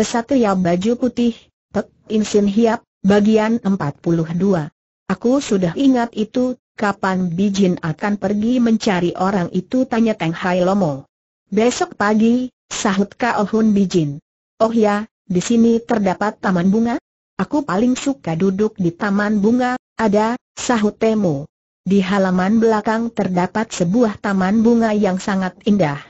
Kesatria baju putih, Pek Insin Hiap, bagian 42. Aku sudah ingat itu, kapan Bijin akan pergi mencari orang itu tanya Teng Hai Lomo. Besok pagi, sahut Kaohun Hun Bijin. Oh ya, di sini terdapat taman bunga? Aku paling suka duduk di taman bunga, ada, sahut Temu. Di halaman belakang terdapat sebuah taman bunga yang sangat indah.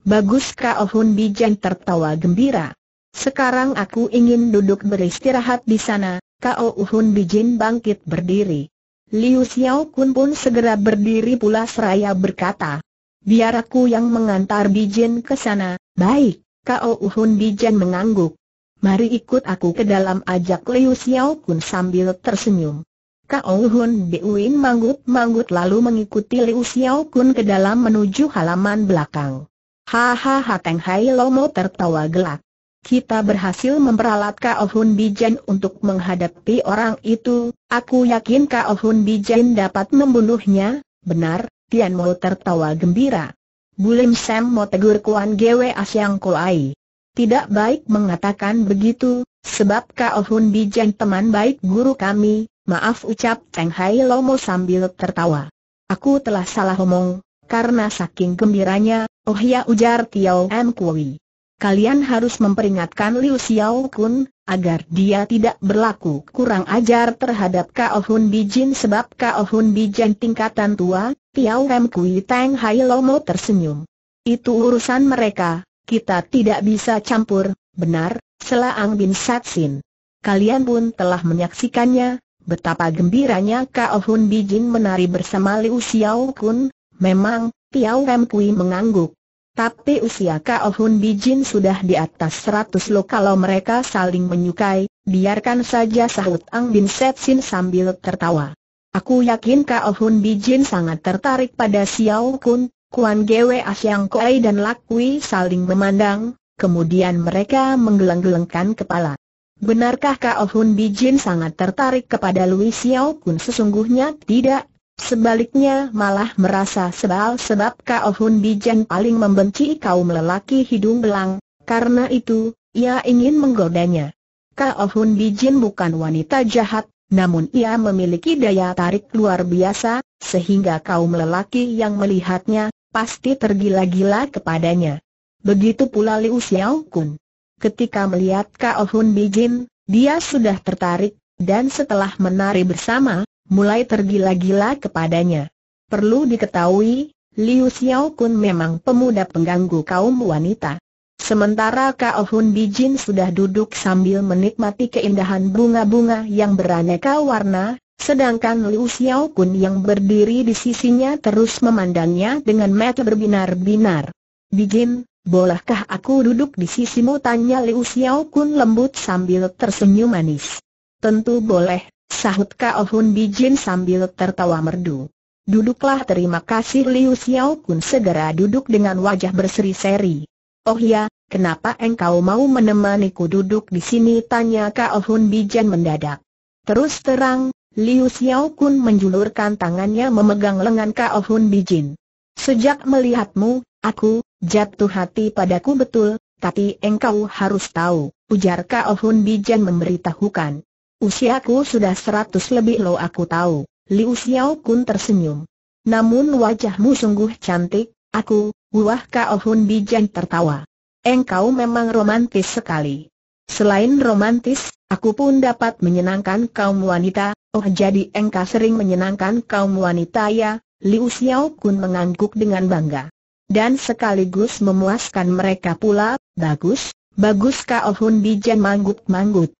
Bagus Kaohun Hun Bijan tertawa gembira. Sekarang aku ingin duduk beristirahat di sana, Kao Uhun Bijin bangkit berdiri. Liu Xiao Kun pun segera berdiri pula seraya berkata, biar aku yang mengantar Bijin ke sana, baik, Kao Uhun Bijin mengangguk. Mari ikut aku ke dalam ajak Liu Xiao Kun sambil tersenyum. Kao Uhun Biuin manggut-manggut lalu mengikuti Liu Xiao Kun ke dalam menuju halaman belakang. Hahaha Teng Hai Lomo tertawa gelak kita berhasil memperalat Kao Hun Bijen untuk menghadapi orang itu, aku yakin Kao Hun Bijan dapat membunuhnya, benar, Tian Mo tertawa gembira. Bulim Sam mau tegur Kuan Gwe Asyang Koai. Tidak baik mengatakan begitu, sebab Kao Hun Bijan teman baik guru kami, maaf ucap Cheng Hai Lomo sambil tertawa. Aku telah salah omong, karena saking gembiranya, oh ya ujar Tiao M Kui kalian harus memperingatkan Liu Xiao Kun, agar dia tidak berlaku kurang ajar terhadap Kao Hun Bijin sebab Kao Hun Bijin tingkatan tua, Tiao Rem Kui Tang Hai Lomo tersenyum. Itu urusan mereka, kita tidak bisa campur, benar, Selaang Bin Satsin. Kalian pun telah menyaksikannya, betapa gembiranya Kao Hun Bijin menari bersama Liu Xiao Kun, memang, Tiao Rem Kui mengangguk. Tapi usia Kao Hun Bijin sudah di atas seratus lo kalau mereka saling menyukai, biarkan saja sahut Ang Bin Sin sambil tertawa. Aku yakin Kao Hun Bijin sangat tertarik pada Xiao Kun, Kuan Gwe Asyang Koei dan Lakui saling memandang, kemudian mereka menggeleng-gelengkan kepala. Benarkah Kao Hun Bijin sangat tertarik kepada Louis Xiao Kun sesungguhnya tidak, Sebaliknya malah merasa sebal sebab Kao Hun Bijan paling membenci kaum lelaki hidung belang, karena itu, ia ingin menggodanya. Kao Hun Bijan bukan wanita jahat, namun ia memiliki daya tarik luar biasa, sehingga kaum lelaki yang melihatnya, pasti tergila-gila kepadanya. Begitu pula Liu Xiao Kun. Ketika melihat Kao Hun Bijin, dia sudah tertarik, dan setelah menari bersama, mulai tergila-gila kepadanya. Perlu diketahui, Liu Xiao memang pemuda pengganggu kaum wanita. Sementara Kao Hun Bijin sudah duduk sambil menikmati keindahan bunga-bunga yang beraneka warna, sedangkan Liu Xiao yang berdiri di sisinya terus memandangnya dengan mata berbinar-binar. Bijin, bolehkah aku duduk di sisimu? Tanya Liu Xiao lembut sambil tersenyum manis. Tentu boleh, Sahut Kao Hun Bijin sambil tertawa merdu. Duduklah terima kasih Liu Xiao Kun segera duduk dengan wajah berseri-seri. Oh ya, kenapa engkau mau menemaniku duduk di sini? Tanya Kao Hun Bijin mendadak. Terus terang, Liu Xiao Kun menjulurkan tangannya memegang lengan Kao Hun Bijin. Sejak melihatmu, aku, jatuh hati padaku betul, tapi engkau harus tahu, ujar Kao Hun Bijan memberitahukan. Usiaku sudah seratus lebih lo aku tahu, Liu Xiao Kun tersenyum. Namun wajahmu sungguh cantik, aku, Wah Kao Hun Bijan tertawa. Engkau memang romantis sekali. Selain romantis, aku pun dapat menyenangkan kaum wanita, oh jadi engkau sering menyenangkan kaum wanita ya, Liu Xiao Kun mengangguk dengan bangga. Dan sekaligus memuaskan mereka pula, bagus, bagus Kao Hun Bijan manggut-manggut.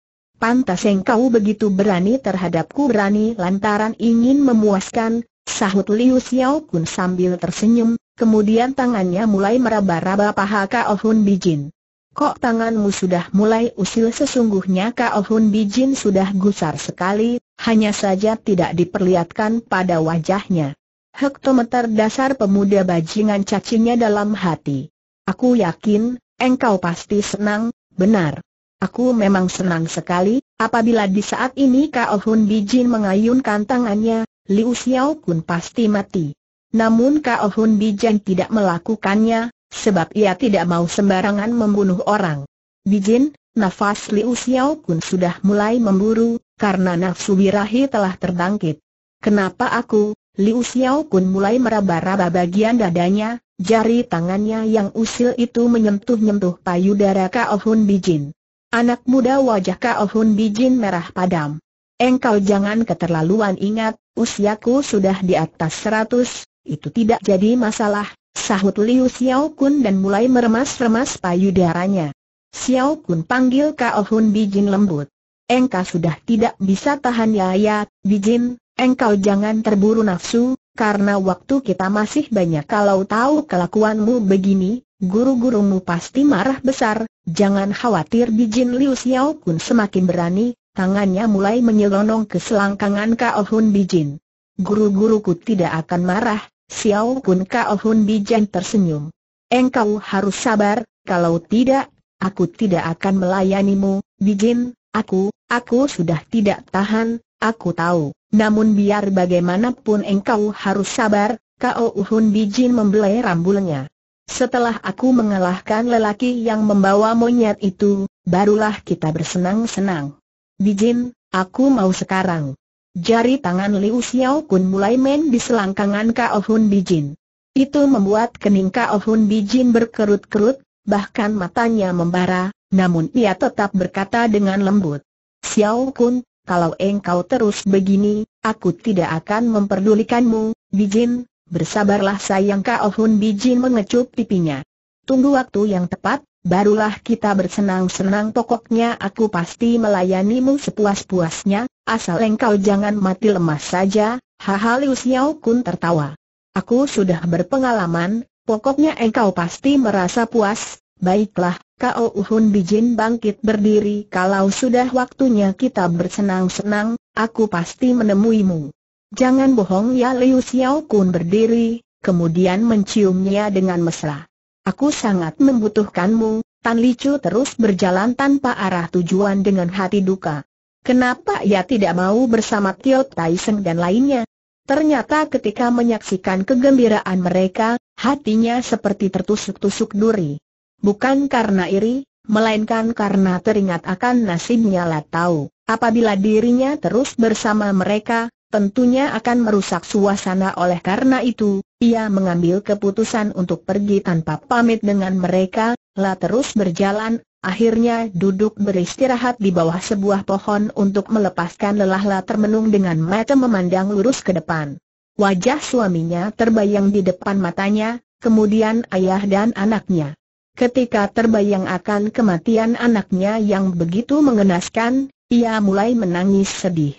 Pantas engkau begitu berani terhadapku berani lantaran ingin memuaskan, sahut Liu Xiao Kun sambil tersenyum, kemudian tangannya mulai meraba-raba paha Kao Hun Bijin. Kok tanganmu sudah mulai usil sesungguhnya Kao Hun Bijin sudah gusar sekali, hanya saja tidak diperlihatkan pada wajahnya. Hektometer dasar pemuda bajingan cacingnya dalam hati. Aku yakin, engkau pasti senang, benar. Aku memang senang sekali, apabila di saat ini Kao Hun Bijin mengayunkan tangannya, Liu Xiao Kun pasti mati. Namun Kao Hun Bijin tidak melakukannya, sebab ia tidak mau sembarangan membunuh orang. Bijin, nafas Liu Xiao Kun sudah mulai memburu, karena nafsu birahi telah terbangkit. Kenapa aku, Liu Xiao Kun mulai meraba-raba bagian dadanya, jari tangannya yang usil itu menyentuh-nyentuh payudara Kao Hun Bijin. Anak muda wajah Kao Hun Bijin merah padam. Engkau jangan keterlaluan ingat, usiaku sudah di atas seratus, itu tidak jadi masalah, sahut Liu Xiao Kun dan mulai meremas-remas payudaranya. Xiao Kun panggil Kao Hun Bijin lembut. Engkau sudah tidak bisa tahan ya ya, Bijin, engkau jangan terburu nafsu, karena waktu kita masih banyak kalau tahu kelakuanmu begini, guru-gurumu pasti marah besar, jangan khawatir bijin Liu Xiao Kun semakin berani, tangannya mulai menyelonong ke selangkangan Kao Hun Bijin. Guru-guruku tidak akan marah, Xiao Kun Kao Hun Bijin tersenyum. Engkau harus sabar, kalau tidak, aku tidak akan melayanimu, Bijin, aku, aku sudah tidak tahan, aku tahu. Namun biar bagaimanapun engkau harus sabar, Kao Hun Bijin membelai rambulnya. Setelah aku mengalahkan lelaki yang membawa monyet itu, barulah kita bersenang-senang. Bijin, aku mau sekarang. Jari tangan Liu Xiao Kun mulai main di selangkangan Kao Hun Bijin. Itu membuat kening Kao Hun Bijin berkerut-kerut, bahkan matanya membara, namun ia tetap berkata dengan lembut. Xiao Kun, kalau engkau terus begini, aku tidak akan memperdulikanmu, Bijin, bersabarlah sayang Kao Hun Bijin mengecup pipinya. Tunggu waktu yang tepat, barulah kita bersenang-senang pokoknya aku pasti melayanimu sepuas-puasnya, asal engkau jangan mati lemas saja, haha Liu Xiao Kun tertawa. Aku sudah berpengalaman, pokoknya engkau pasti merasa puas, baiklah, Kao Hun Bijin bangkit berdiri kalau sudah waktunya kita bersenang-senang, aku pasti menemuimu. Jangan bohong ya Liu Xiao Kun berdiri, kemudian menciumnya dengan mesra. Aku sangat membutuhkanmu, Tan Li Chu terus berjalan tanpa arah tujuan dengan hati duka. Kenapa ia tidak mau bersama Tio Taiseng dan lainnya? Ternyata ketika menyaksikan kegembiraan mereka, hatinya seperti tertusuk-tusuk duri. Bukan karena iri, melainkan karena teringat akan nasibnya lah tahu. Apabila dirinya terus bersama mereka, tentunya akan merusak suasana oleh karena itu, ia mengambil keputusan untuk pergi tanpa pamit dengan mereka, lah terus berjalan, akhirnya duduk beristirahat di bawah sebuah pohon untuk melepaskan lelah lah termenung dengan mata memandang lurus ke depan. Wajah suaminya terbayang di depan matanya, kemudian ayah dan anaknya. Ketika terbayang akan kematian anaknya yang begitu mengenaskan, ia mulai menangis sedih.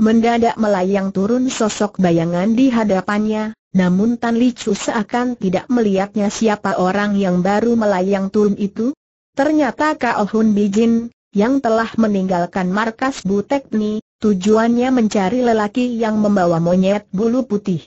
Mendadak melayang turun sosok bayangan di hadapannya, namun Tan Li seakan tidak melihatnya siapa orang yang baru melayang turun itu. Ternyata Kao Hun Bijin, yang telah meninggalkan markas Butekni, tujuannya mencari lelaki yang membawa monyet bulu putih.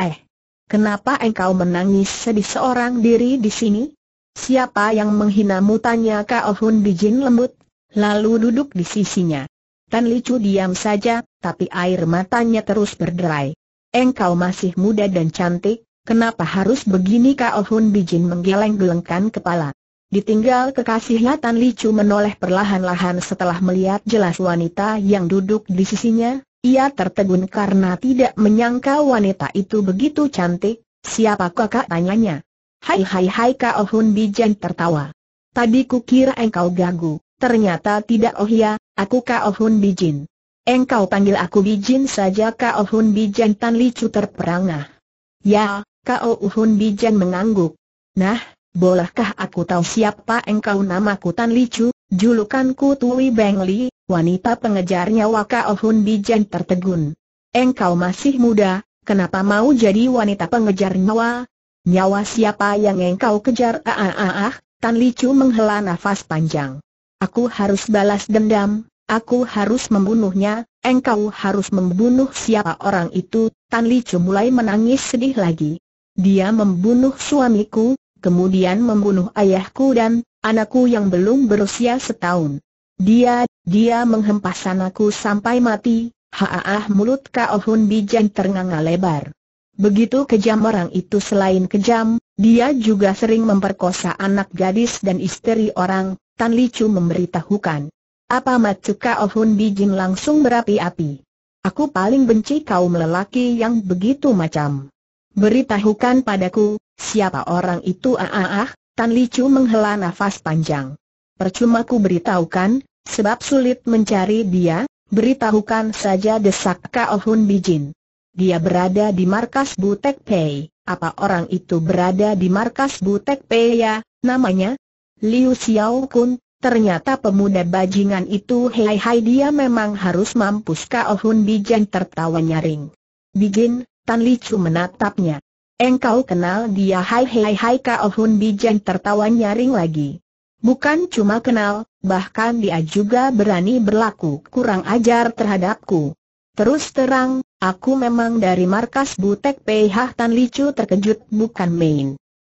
Eh, kenapa engkau menangis sedih seorang diri di sini? Siapa yang menghina mutanya Kao Hun Bijin lembut, lalu duduk di sisinya. Tan Chu diam saja, tapi air matanya terus berderai. Engkau masih muda dan cantik, kenapa harus begini Kao Hun Bijin menggeleng-gelengkan kepala. Ditinggal kekasihnya Tan Chu menoleh perlahan-lahan setelah melihat jelas wanita yang duduk di sisinya, ia tertegun karena tidak menyangka wanita itu begitu cantik, siapa kakak tanyanya. Hai hai hai Kao Hun Bijin tertawa. Tadi kukira engkau gagu, ternyata tidak oh ya, Aku Kao Hun Bijin. Engkau panggil aku Bijin saja Kao Hun Bijan Tan Li Chu terperangah. Ya, Kao Hun Bijan mengangguk. Nah, bolehkah aku tahu siapa engkau namaku Tan Li Chu, julukanku Tui Beng Li, wanita pengejarnya Kao Hun Bijan tertegun. Engkau masih muda, kenapa mau jadi wanita pengejar nyawa? Nyawa siapa yang engkau kejar? Aaah, ah, ah, ah, Tan Li Chu menghela nafas panjang. Aku harus balas dendam, Aku harus membunuhnya, engkau harus membunuh siapa orang itu, Tan Li Chu mulai menangis sedih lagi. Dia membunuh suamiku, kemudian membunuh ayahku dan anakku yang belum berusia setahun. Dia, dia menghempas anakku sampai mati, haah mulut Kao Hun Bijan ternganga lebar. Begitu kejam orang itu selain kejam, dia juga sering memperkosa anak gadis dan istri orang, Tan Li Chu memberitahukan. Apa Matsuka Ohun Bijin langsung berapi-api? Aku paling benci kaum lelaki yang begitu macam. Beritahukan padaku, siapa orang itu ah ah ah, Tan Licu menghela nafas panjang. Percuma ku beritahukan, sebab sulit mencari dia, beritahukan saja desak Kaohun Bijin. Dia berada di markas Butek Pei. Apa orang itu berada di markas Butek Pei ya, namanya? Liu Xiao Kun, Ternyata pemuda bajingan itu hei hei dia memang harus mampus Kao Hun Bijan tertawa nyaring. Bigin, Tan Li menatapnya. Engkau kenal dia hei hei hei Kao Hun Bijan tertawa nyaring lagi. Bukan cuma kenal, bahkan dia juga berani berlaku kurang ajar terhadapku. Terus terang, aku memang dari markas Butek PH Tan Li terkejut bukan main.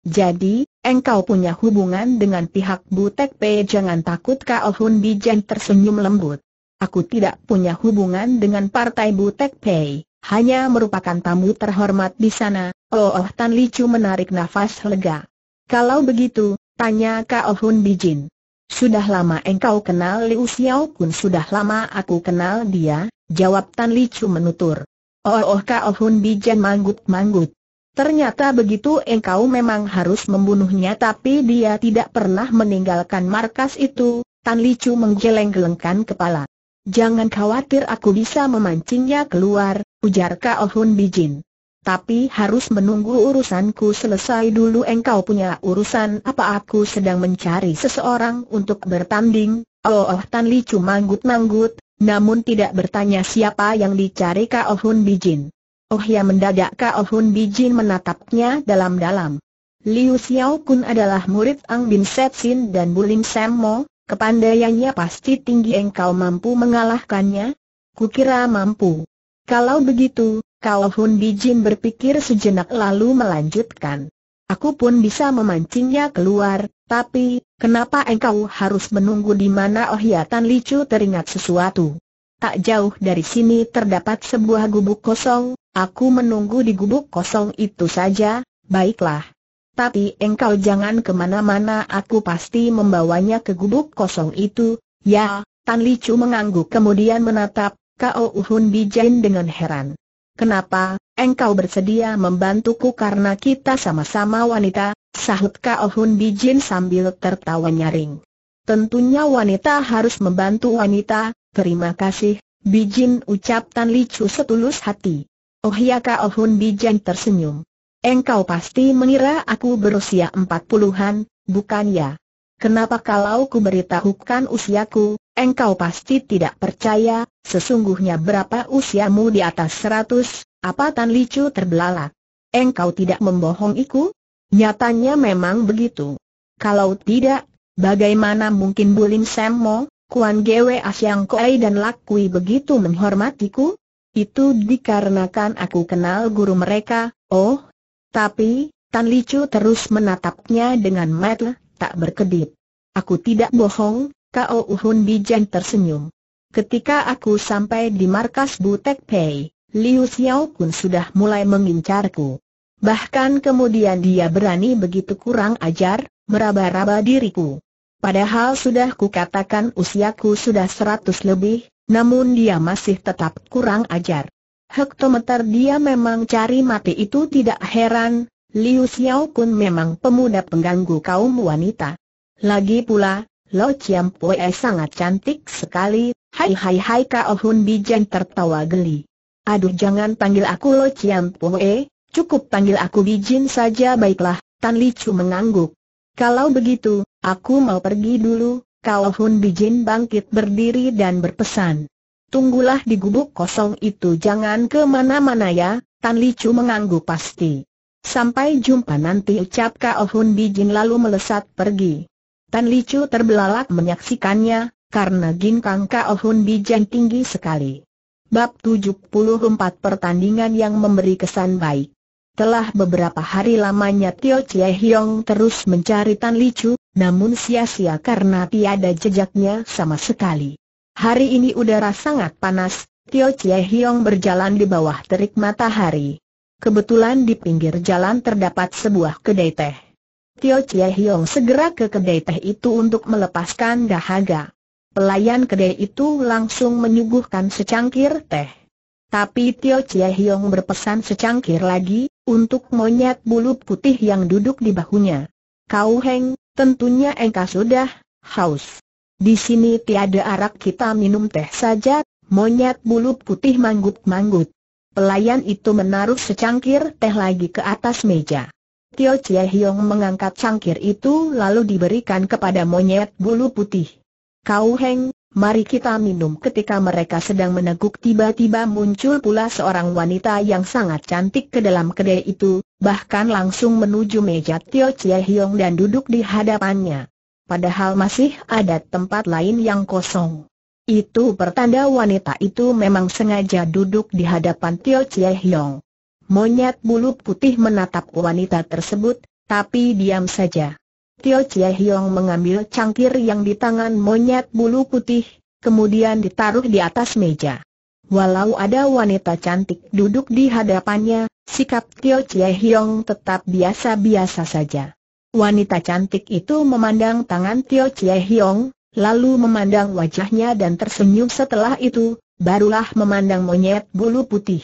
Jadi, engkau punya hubungan dengan pihak Butek P. Jangan takut Kao Hun Bijan tersenyum lembut. Aku tidak punya hubungan dengan partai Butek P. Hanya merupakan tamu terhormat di sana. Oh, oh Tan Chu menarik nafas lega. Kalau begitu, tanya Kao Hun Bijin. Sudah lama engkau kenal Liu Xiao Kun sudah lama aku kenal dia, jawab Tan Chu menutur. Oh, oh Kao Hun Bijan manggut-manggut. Ternyata begitu engkau memang harus membunuhnya tapi dia tidak pernah meninggalkan markas itu, Tan Chu menggeleng-gelengkan kepala. Jangan khawatir aku bisa memancingnya keluar, ujar Kao oh Hun Bijin. Tapi harus menunggu urusanku selesai dulu engkau punya urusan apa aku sedang mencari seseorang untuk bertanding, oh, oh Tan Licu manggut-manggut, namun tidak bertanya siapa yang dicari Kao oh Hun Bijin. Oh ya mendadak Kao oh Hun Bijin menatapnya dalam-dalam. Liu Xiao Kun adalah murid Ang Bin Setsin dan Bulim Sammo, kepandaiannya pasti tinggi engkau mampu mengalahkannya? Kukira mampu. Kalau begitu, Kao oh Hun Bijin berpikir sejenak lalu melanjutkan. Aku pun bisa memancingnya keluar, tapi, kenapa engkau harus menunggu di mana Oh ya Tan Chu teringat sesuatu? tak jauh dari sini terdapat sebuah gubuk kosong, aku menunggu di gubuk kosong itu saja, baiklah. Tapi engkau jangan kemana-mana aku pasti membawanya ke gubuk kosong itu, ya, Tan Li mengangguk kemudian menatap, Kauhun Uhun dengan heran. Kenapa, engkau bersedia membantuku karena kita sama-sama wanita, sahut Kauhun Uhun Bijin sambil tertawa nyaring. Tentunya wanita harus membantu wanita, Terima kasih, Bijin ucap Tan Licu setulus hati. Oh ya Oh Hun Bijin tersenyum. Engkau pasti mengira aku berusia empat puluhan, bukan ya? Kenapa kalau ku beritahukan usiaku, engkau pasti tidak percaya, sesungguhnya berapa usiamu di atas seratus, apa Tan Licu terbelalak? Engkau tidak membohongiku? Nyatanya memang begitu. Kalau tidak, bagaimana mungkin Bulim Semmo, Kuan Gwe Asyang Koei dan Lakui begitu menghormatiku? Itu dikarenakan aku kenal guru mereka, oh. Tapi, Tan Li Chu terus menatapnya dengan mata tak berkedip. Aku tidak bohong, Kao Uhun Bijan tersenyum. Ketika aku sampai di markas Butek Pei, Liu Xiao pun sudah mulai mengincarku. Bahkan kemudian dia berani begitu kurang ajar, meraba-raba diriku. Padahal sudah kukatakan usiaku sudah seratus lebih, namun dia masih tetap kurang ajar. Hektometer dia memang cari mati itu tidak heran, Liu Xiao Kun memang pemuda pengganggu kaum wanita. Lagi pula, Lo Chiam Pue sangat cantik sekali, hai hai hai Kao Hun Bijan tertawa geli. Aduh jangan panggil aku Lo Chiam Pue, cukup panggil aku Bijin saja baiklah, Tan Li Chu mengangguk. Kalau begitu, Aku mau pergi dulu, Kau Hun Bijin bangkit berdiri dan berpesan. Tunggulah di gubuk kosong itu jangan kemana-mana ya, Tan Li Chu mengangguk pasti. Sampai jumpa nanti ucap Kau Hun Bijin lalu melesat pergi. Tan Li Chu terbelalak menyaksikannya, karena ginkang Kau Hun Bijin tinggi sekali. Bab 74 Pertandingan yang memberi kesan baik. Telah beberapa hari lamanya Tio Chie Hiong terus mencari Tan Li Chu, namun sia-sia karena tiada jejaknya sama sekali. Hari ini udara sangat panas, Tio Chie Hiong berjalan di bawah terik matahari. Kebetulan di pinggir jalan terdapat sebuah kedai teh. Tio Chie Hiong segera ke kedai teh itu untuk melepaskan dahaga. Pelayan kedai itu langsung menyuguhkan secangkir teh. Tapi Tio Chie Hiong berpesan secangkir lagi, untuk monyet bulu putih yang duduk di bahunya. Kau Heng, Tentunya engkau sudah haus. Di sini tiada arak kita minum teh saja, monyet bulu putih manggut-manggut. Pelayan itu menaruh secangkir teh lagi ke atas meja. Tio Chie Hiong mengangkat cangkir itu lalu diberikan kepada monyet bulu putih. Kau Heng, mari kita minum ketika mereka sedang meneguk tiba-tiba muncul pula seorang wanita yang sangat cantik ke dalam kedai itu, bahkan langsung menuju meja Tio Chie Hiong dan duduk di hadapannya. Padahal masih ada tempat lain yang kosong. Itu pertanda wanita itu memang sengaja duduk di hadapan Tio Chie Hiong. Monyet bulu putih menatap wanita tersebut, tapi diam saja. Tio Chie Hiong mengambil cangkir yang di tangan monyet bulu putih, kemudian ditaruh di atas meja. Walau ada wanita cantik duduk di hadapannya, sikap Tio Chie Hiong tetap biasa-biasa saja. Wanita cantik itu memandang tangan Tio Chie Hiong, lalu memandang wajahnya dan tersenyum setelah itu, barulah memandang monyet bulu putih.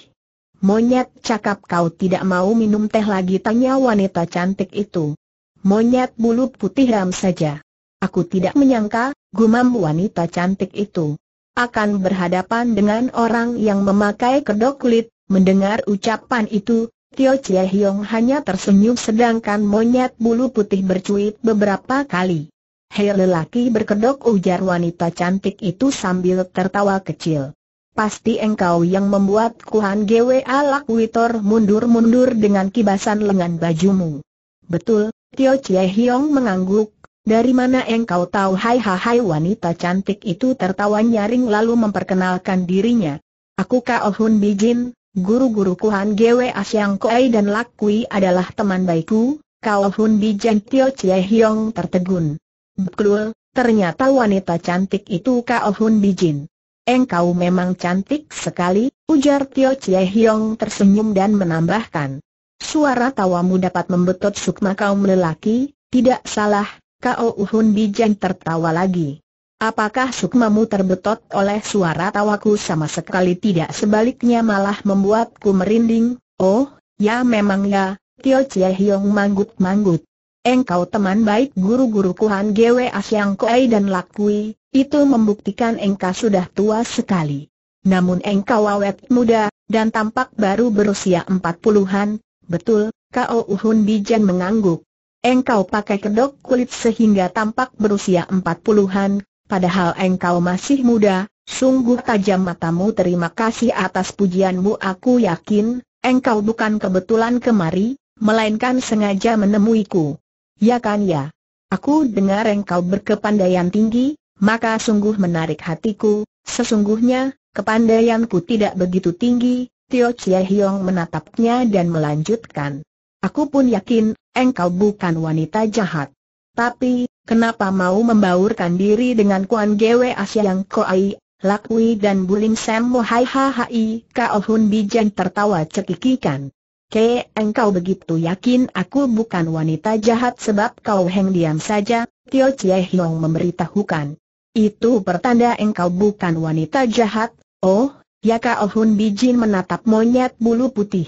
Monyet cakap kau tidak mau minum teh lagi tanya wanita cantik itu monyet bulu putih ram saja. Aku tidak menyangka, gumam wanita cantik itu akan berhadapan dengan orang yang memakai kedok kulit. Mendengar ucapan itu, Tio Chie Hiong hanya tersenyum sedangkan monyet bulu putih bercuit beberapa kali. Hei lelaki berkedok ujar wanita cantik itu sambil tertawa kecil. Pasti engkau yang membuat Kuhan GWA Lakwitor mundur-mundur dengan kibasan lengan bajumu. Betul, Tio Chie Hiong mengangguk, dari mana engkau tahu hai hai wanita cantik itu tertawa nyaring lalu memperkenalkan dirinya. Aku Kao Hun Bijin, guru-guru Kuhan Gwe Asyang Koei dan Lakui adalah teman baikku, Kao Hun Bijin Tio Chie Hiong tertegun. Betul, ternyata wanita cantik itu Kao Hun Bijin. Engkau memang cantik sekali, ujar Tio Chie Hiong tersenyum dan menambahkan. Suara tawamu dapat membetot sukma kaum lelaki, tidak salah, Kau Uhun Bijan tertawa lagi. Apakah sukmamu terbetot oleh suara tawaku sama sekali tidak sebaliknya malah membuatku merinding? Oh, ya memang ya, Tio Chie Hiong manggut-manggut. Engkau teman baik guru-guru Kuhan Gwe Asyang Koei dan Lakui, itu membuktikan engkau sudah tua sekali. Namun engkau awet muda, dan tampak baru berusia empat puluhan, Betul, Kao Uhun Bijan mengangguk. Engkau pakai kedok kulit sehingga tampak berusia empat puluhan, padahal engkau masih muda, sungguh tajam matamu terima kasih atas pujianmu aku yakin, engkau bukan kebetulan kemari, melainkan sengaja menemuiku. Ya kan ya? Aku dengar engkau berkepandaian tinggi, maka sungguh menarik hatiku, sesungguhnya, kepandaianku tidak begitu tinggi, Tio Chie Hiong menatapnya dan melanjutkan. Aku pun yakin, engkau bukan wanita jahat. Tapi, kenapa mau membaurkan diri dengan Kuan Gwe Asia yang koai, lakui dan Bulim Sam Mohai Hai, Kao Hun Bijan tertawa cekikikan. Ke, engkau begitu yakin aku bukan wanita jahat sebab kau heng diam saja, Tio Chie Hiong memberitahukan. Itu pertanda engkau bukan wanita jahat, oh, Yaka Ohun Bijin menatap monyet bulu putih.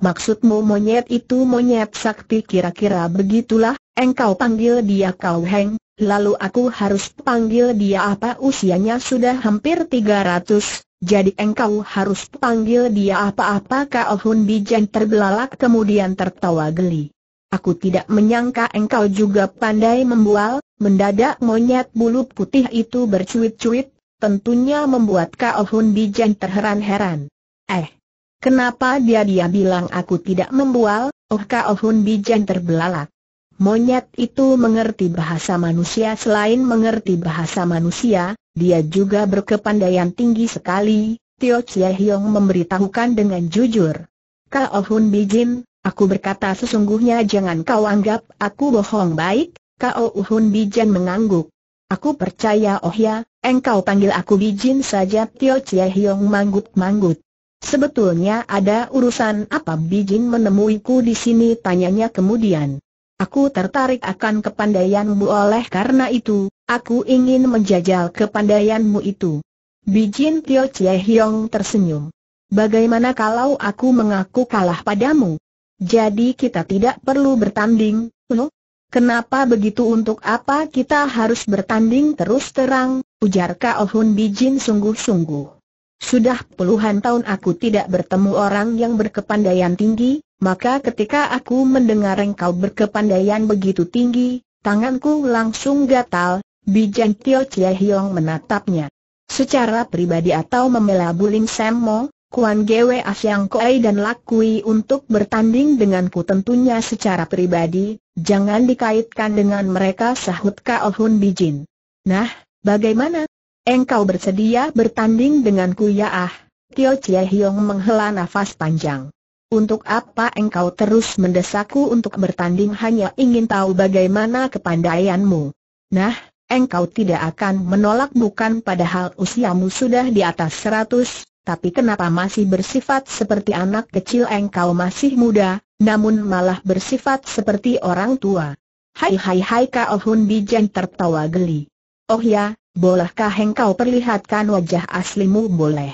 Maksudmu monyet itu monyet sakti kira-kira begitulah, engkau panggil dia kau Heng, lalu aku harus panggil dia apa usianya sudah hampir 300, jadi engkau harus panggil dia apa-apa Kao Hun Bijan terbelalak kemudian tertawa geli. Aku tidak menyangka engkau juga pandai membual, mendadak monyet bulu putih itu bercuit-cuit, tentunya membuat Kao Hun Bijan terheran-heran. Eh, kenapa dia-dia bilang aku tidak membual? Oh Kao Hun Bijan terbelalak. Monyet itu mengerti bahasa manusia selain mengerti bahasa manusia, dia juga berkepandaian tinggi sekali, Tio Chia Hiong memberitahukan dengan jujur. Kao Hun Bijin, aku berkata sesungguhnya jangan kau anggap aku bohong baik, Kao Hun Bijan mengangguk. Aku percaya oh ya, engkau panggil aku bijin saja Tio Chie Hiong manggut-manggut. Sebetulnya ada urusan apa bijin menemuiku di sini tanyanya kemudian. Aku tertarik akan kepandaianmu oleh karena itu, aku ingin menjajal kepandaianmu itu. Bijin Tio Chie Hiong tersenyum. Bagaimana kalau aku mengaku kalah padamu? Jadi kita tidak perlu bertanding, loh? Kenapa begitu untuk apa kita harus bertanding terus terang, ujar Kao Hun Bijin sungguh-sungguh. Sudah puluhan tahun aku tidak bertemu orang yang berkepandaian tinggi, maka ketika aku mendengar engkau berkepandaian begitu tinggi, tanganku langsung gatal, Bijan Tio Chie Hiong menatapnya. Secara pribadi atau membela Bulim Semmo, Kuan Gwe Asyang Koei dan Lakui untuk bertanding denganku tentunya secara pribadi, Jangan dikaitkan dengan mereka sahut Kao Hun Bijin. Nah, bagaimana? Engkau bersedia bertanding denganku ya ah? Tio Chie Hiong menghela nafas panjang. Untuk apa engkau terus mendesakku untuk bertanding hanya ingin tahu bagaimana kepandaianmu? Nah, engkau tidak akan menolak bukan padahal usiamu sudah di atas seratus, tapi kenapa masih bersifat seperti anak kecil engkau masih muda, namun malah bersifat seperti orang tua. Hai hai hai Kao oh Hun Bijan tertawa geli. Oh ya, bolehkah engkau perlihatkan wajah aslimu boleh.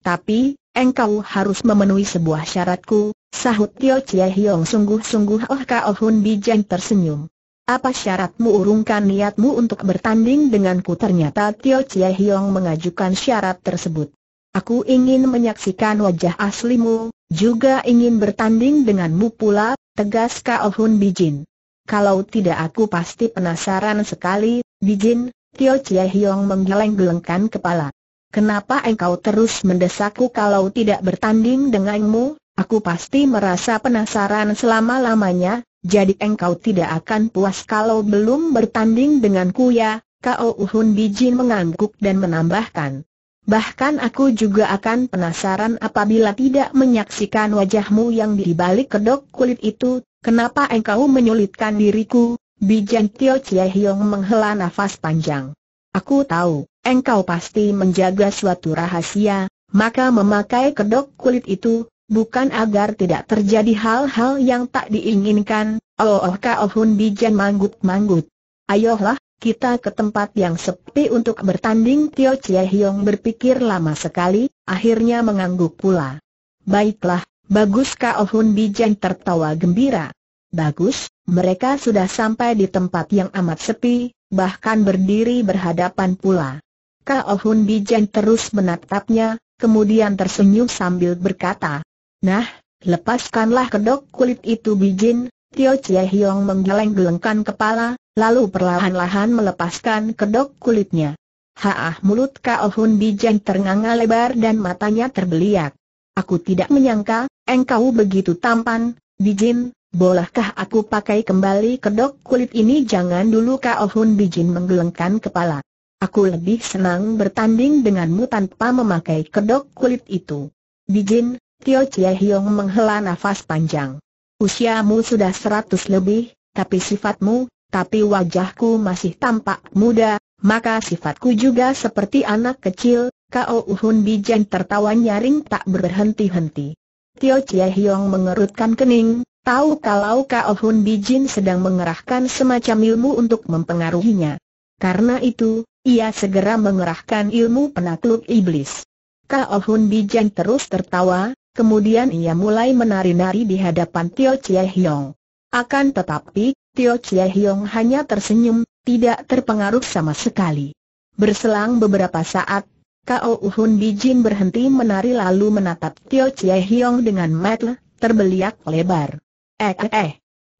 Tapi, engkau harus memenuhi sebuah syaratku, sahut Tio Chie Hiong sungguh-sungguh oh Kao oh Hun Bijan tersenyum. Apa syaratmu urungkan niatmu untuk bertanding denganku ternyata Tio Chie Hiong mengajukan syarat tersebut. Aku ingin menyaksikan wajah aslimu, juga ingin bertanding denganmu pula, tegas Kao Hun Bijin. Kalau tidak aku pasti penasaran sekali, Bijin, Tio Chie Hiong menggeleng-gelengkan kepala. Kenapa engkau terus mendesakku kalau tidak bertanding denganmu? Aku pasti merasa penasaran selama-lamanya, jadi engkau tidak akan puas kalau belum bertanding denganku ya, Kao Uhun Bijin mengangguk dan menambahkan. Bahkan aku juga akan penasaran apabila tidak menyaksikan wajahmu yang di balik kedok kulit itu, kenapa engkau menyulitkan diriku? Bijan Tio Chie Hiong menghela nafas panjang. Aku tahu, engkau pasti menjaga suatu rahasia, maka memakai kedok kulit itu, bukan agar tidak terjadi hal-hal yang tak diinginkan, oh oh ka oh bijan manggut-manggut. Ayolah, kita ke tempat yang sepi untuk bertanding Tio Chie Hiong berpikir lama sekali, akhirnya mengangguk pula. Baiklah, bagus Kao oh Hun tertawa gembira. Bagus, mereka sudah sampai di tempat yang amat sepi, bahkan berdiri berhadapan pula. Kao oh Hun Bijen terus menatapnya, kemudian tersenyum sambil berkata, Nah, lepaskanlah kedok kulit itu Bijin, Tio Chie Hiong menggeleng-gelengkan kepala, lalu perlahan-lahan melepaskan kedok kulitnya. Haah mulut Kao Hun Bijan ternganga lebar dan matanya terbeliak. Aku tidak menyangka, engkau begitu tampan, Bijin, bolehkah aku pakai kembali kedok kulit ini? Jangan dulu Kao Hun Bijin menggelengkan kepala. Aku lebih senang bertanding denganmu tanpa memakai kedok kulit itu. Bijin, Tio Chie Hiong menghela nafas panjang. Usiamu sudah seratus lebih, tapi sifatmu, tapi wajahku masih tampak muda, maka sifatku juga seperti anak kecil, Kau Uhun Bijan tertawa nyaring tak berhenti-henti. Tio Chie Hiong mengerutkan kening, tahu kalau Kau Uhun Bijin sedang mengerahkan semacam ilmu untuk mempengaruhinya. Karena itu, ia segera mengerahkan ilmu penakluk iblis. Kau Uhun Bijan terus tertawa, kemudian ia mulai menari-nari di hadapan Tio Chie Hiong. Akan tetapi, Tio Chia Hiong hanya tersenyum, tidak terpengaruh sama sekali. Berselang beberapa saat, Kao Uhun Bijin berhenti menari lalu menatap Tio Chia Hiong dengan mata terbeliak lebar. Eh eh eh.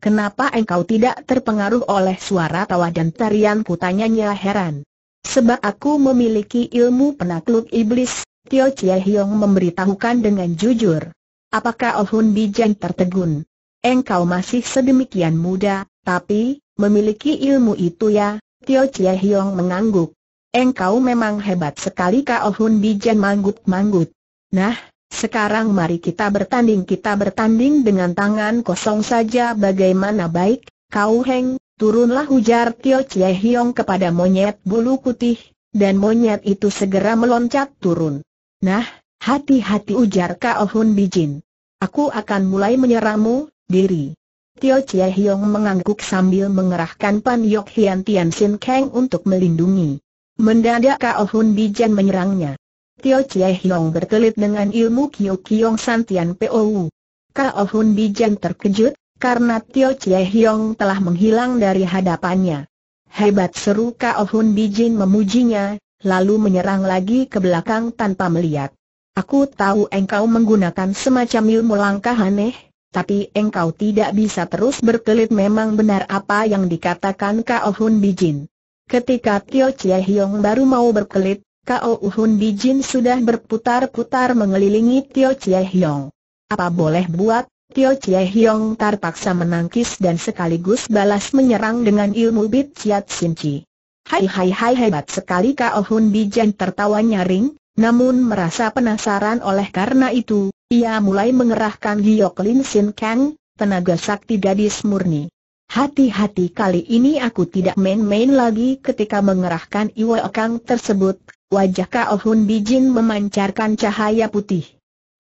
Kenapa engkau tidak terpengaruh oleh suara tawa dan tarian kutanyanya heran. Sebab aku memiliki ilmu penakluk iblis, Tio Chia Hiong memberitahukan dengan jujur. Apakah Ohun Bijang tertegun? Engkau masih sedemikian muda, tapi, memiliki ilmu itu ya, Tio Chie Hiong mengangguk. Engkau memang hebat sekali Kao Hun Bijan manggut-manggut. Nah, sekarang mari kita bertanding Kita bertanding dengan tangan kosong saja bagaimana baik, Kau Heng, turunlah ujar Tio Chie Hiong kepada monyet bulu putih, dan monyet itu segera meloncat turun. Nah, hati-hati ujar Kao Hun Bijin. Aku akan mulai menyerangmu, diri. Tio Chie Hiong mengangguk sambil mengerahkan Pan Yok Hian Tian Sin Kang untuk melindungi. Mendadak Kao Hun Bijan menyerangnya. Tio Chie Hiong berkelit dengan ilmu Kyo Kiong San Tian Pou. Kao Hun Bijan terkejut, karena Tio Chie Hiong telah menghilang dari hadapannya. Hebat seru Kao Hun Bijin memujinya, lalu menyerang lagi ke belakang tanpa melihat. Aku tahu engkau menggunakan semacam ilmu langkah aneh, tapi engkau tidak bisa terus berkelit memang benar apa yang dikatakan Kao Hun Bijin. Ketika Tio Chie Hiong baru mau berkelit, Kao Hun Bijin sudah berputar-putar mengelilingi Tio Chie Hiong. Apa boleh buat, Tio Chie Hiong terpaksa menangkis dan sekaligus balas menyerang dengan ilmu Bit Chiat Sin Chi. Hai hai hai hebat sekali Kao Hun Bijin, tertawa nyaring, namun merasa penasaran oleh karena itu, ia mulai mengerahkan Giok Lin Sin Kang, tenaga sakti gadis murni. Hati-hati kali ini aku tidak main-main lagi ketika mengerahkan Iwa Kang tersebut, wajah Kao Hun Bijin memancarkan cahaya putih.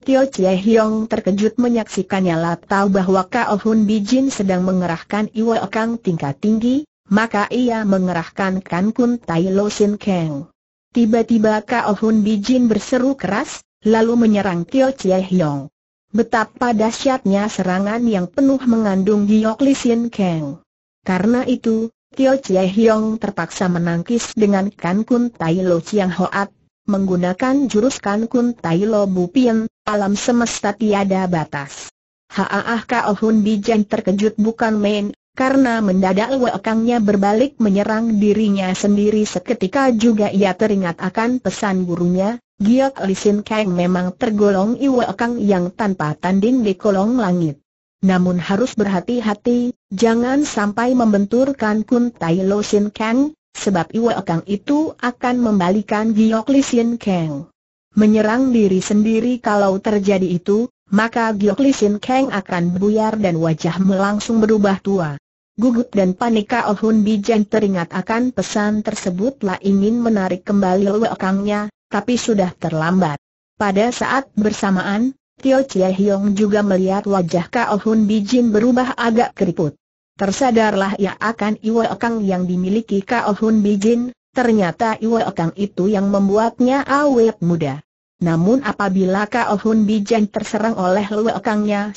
Tio Chie Hiong terkejut menyaksikannya nyala tahu bahwa Kao Hun Bijin sedang mengerahkan Iwa Kang tingkat tinggi, maka ia mengerahkan kan Kun Tai Lo Sin Kang. Tiba-tiba Kao Hun Bijin berseru keras, lalu menyerang Tio Chie Hiong. Betapa dahsyatnya serangan yang penuh mengandung giok Li Sin Kang. Karena itu, Tio Chie Hiong terpaksa menangkis dengan Kan Kun Tai Lo Chiang Hoat, menggunakan jurus Kan Kun Tai Lo bu Pien, alam semesta tiada batas. Haah Kao Hun Jin terkejut bukan main, karena mendadak wakangnya berbalik menyerang dirinya sendiri seketika juga ia teringat akan pesan gurunya, Giok Lisin Kang memang tergolong iwakang yang tanpa tanding di kolong langit. Namun harus berhati-hati, jangan sampai membenturkan Kun Tai Lo Sin Kang, sebab iwakang itu akan membalikan Giok Lisin Kang. Menyerang diri sendiri kalau terjadi itu, maka Giok Lisin Kang akan buyar dan wajahmu langsung berubah tua. Gugup dan panik Kao Hun Jeng teringat akan pesan tersebutlah ingin menarik kembali lekangnya, tapi sudah terlambat. Pada saat bersamaan, Tio Chie Hyong juga melihat wajah Ka Hun Bijin berubah agak keriput. Tersadarlah ia akan Iwe Okang yang dimiliki Kao Hun Bijin, ternyata Iwe Okang itu yang membuatnya awet muda. Namun apabila Kao Hun Bijin terserang oleh Lue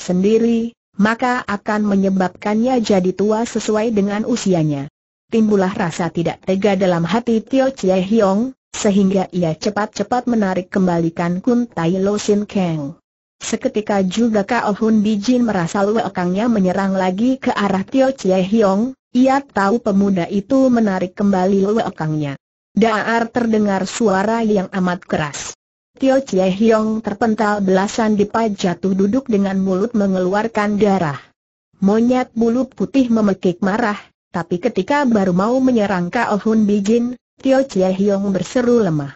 sendiri, maka akan menyebabkannya jadi tua sesuai dengan usianya. Timbullah rasa tidak tega dalam hati Tio Chie Hiong, sehingga ia cepat-cepat menarik kembalikan Kun Tai Lo Sin Kang. Seketika juga Kao oh Hun Bijin merasa luakangnya menyerang lagi ke arah Tio Chie Hiong, ia tahu pemuda itu menarik kembali luakangnya. Daar terdengar suara yang amat keras. Tio Chie Hiong terpental belasan depa jatuh duduk dengan mulut mengeluarkan darah. Monyet bulu putih memekik marah, tapi ketika baru mau menyerang Kao Hun Bijin, Tio Chie Hiong berseru lemah.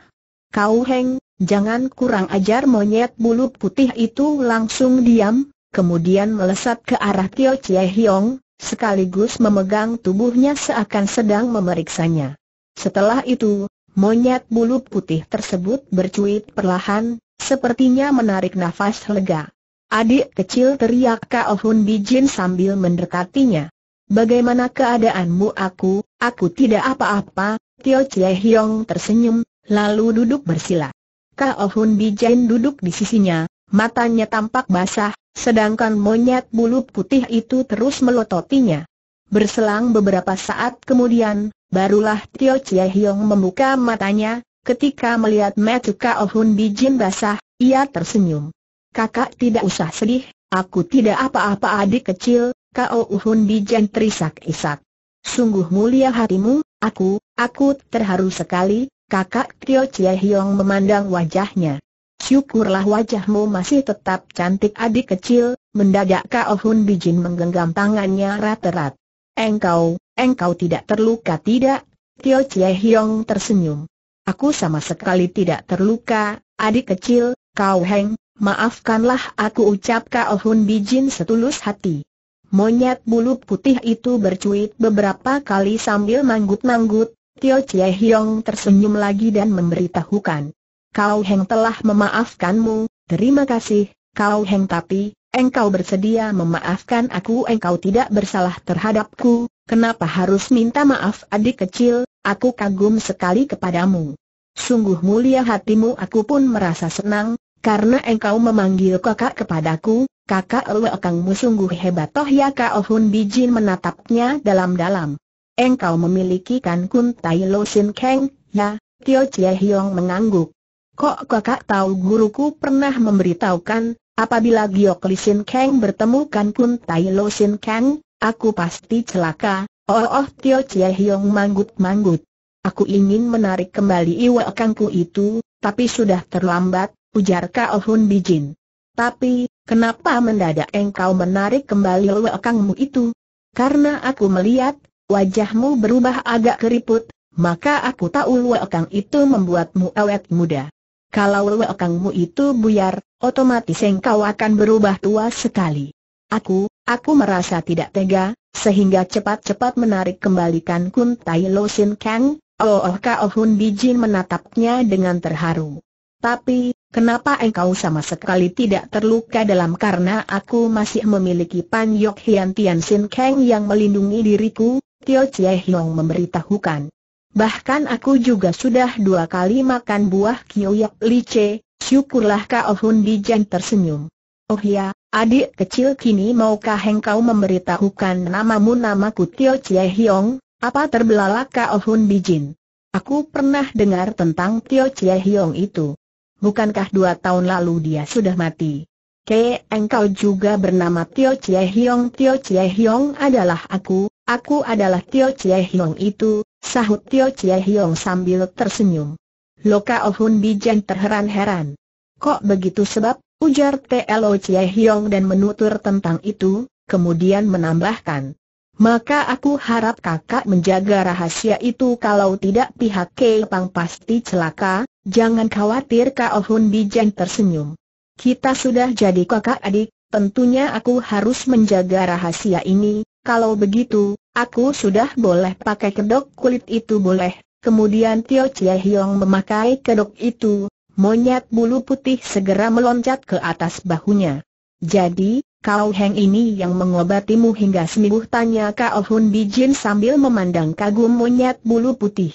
Kau Heng, jangan kurang ajar monyet bulu putih itu langsung diam, kemudian melesat ke arah Tio Chie Hiong, sekaligus memegang tubuhnya seakan sedang memeriksanya. Setelah itu, Monyet bulu putih tersebut bercuit perlahan, sepertinya menarik nafas lega. Adik kecil teriak Kao Hun Bijin sambil mendekatinya. Bagaimana keadaanmu aku, aku tidak apa-apa, Tio Chie Hiong tersenyum, lalu duduk bersila. Kao Hun Bijin duduk di sisinya, matanya tampak basah, sedangkan monyet bulu putih itu terus melototinya. Berselang beberapa saat kemudian, Barulah Tio Chie Hiong membuka matanya, ketika melihat Matthew Kao Hun Bijin basah, ia tersenyum. Kakak tidak usah sedih, aku tidak apa-apa adik kecil, Kao Oh Hun Bijin terisak-isak. Sungguh mulia hatimu, aku, aku terharu sekali, kakak Tio Chie Hiong memandang wajahnya. Syukurlah wajahmu masih tetap cantik adik kecil, mendadak Kao Hun Bijin menggenggam tangannya rat-rat. Engkau, Engkau tidak terluka tidak? Tio Chie Hiong tersenyum. Aku sama sekali tidak terluka, adik kecil, kau Heng, maafkanlah aku ucap Kau Hun Bijin setulus hati. Monyet bulu putih itu bercuit beberapa kali sambil manggut-manggut, Tio Chie Hiong tersenyum lagi dan memberitahukan. Kau Heng telah memaafkanmu, terima kasih, Kau Heng tapi, engkau bersedia memaafkan aku engkau tidak bersalah terhadapku, Kenapa harus minta maaf adik kecil, aku kagum sekali kepadamu. Sungguh mulia hatimu aku pun merasa senang, karena engkau memanggil kakak kepadaku, kakak Kangmu sungguh hebat toh ya Kak Ohun Bijin menatapnya dalam-dalam. Engkau memiliki kan kun tai lo sin keng, ya, Tio Chie Hiong mengangguk. Kok kakak tahu guruku pernah memberitahukan, apabila Giyok Li Sin Keng bertemu kan kun tai lo sin keng, Aku pasti celaka, oh oh Tio Chie Hiong manggut-manggut. Aku ingin menarik kembali iwa kangku itu, tapi sudah terlambat, ujar Kao oh Hun Bijin. Tapi, kenapa mendadak engkau menarik kembali iwa kangmu itu? Karena aku melihat, wajahmu berubah agak keriput, maka aku tahu iwa kang itu membuatmu awet muda. Kalau iwa kangmu itu buyar, otomatis engkau akan berubah tua sekali. Aku, Aku merasa tidak tega, sehingga cepat-cepat menarik kembalikan Kun Tai Lo Sin Kang, Oh Oh Kao oh Hun Bijin menatapnya dengan terharu. Tapi, kenapa engkau sama sekali tidak terluka dalam karena aku masih memiliki Pan Yok Hian Tian Sin Kang yang melindungi diriku, Tio Chie Hiong memberitahukan. Bahkan aku juga sudah dua kali makan buah Kioyok Li Che, syukurlah Kao oh Hun Bijin tersenyum. Oh ya, Adik kecil kini maukah engkau memberitahukan namamu namaku Tio Chie Hiong, apa terbelalak Kao Hun Bijin? Aku pernah dengar tentang Tio Chie Hiong itu. Bukankah dua tahun lalu dia sudah mati? Ke, engkau juga bernama Tio Chie Hiong Tio Chie Hiong adalah aku, aku adalah Tio Chie Hiong itu, sahut Tio Chie Hiong sambil tersenyum. Loka Ohun Bijan terheran-heran. Kok begitu sebab Ujar T.L.O. Chie Hiong dan menutur tentang itu, kemudian menambahkan. Maka aku harap kakak menjaga rahasia itu kalau tidak pihak Kepang pasti celaka, jangan khawatir Kak Ohun Bijan tersenyum. Kita sudah jadi kakak adik, tentunya aku harus menjaga rahasia ini, kalau begitu, aku sudah boleh pakai kedok kulit itu boleh. Kemudian Tio Chie Hiong memakai kedok itu, Monyet bulu putih segera meloncat ke atas bahunya. Jadi, kau Heng ini yang mengobatimu hingga sembuh tanya Kao Hun Bijin sambil memandang kagum monyet bulu putih.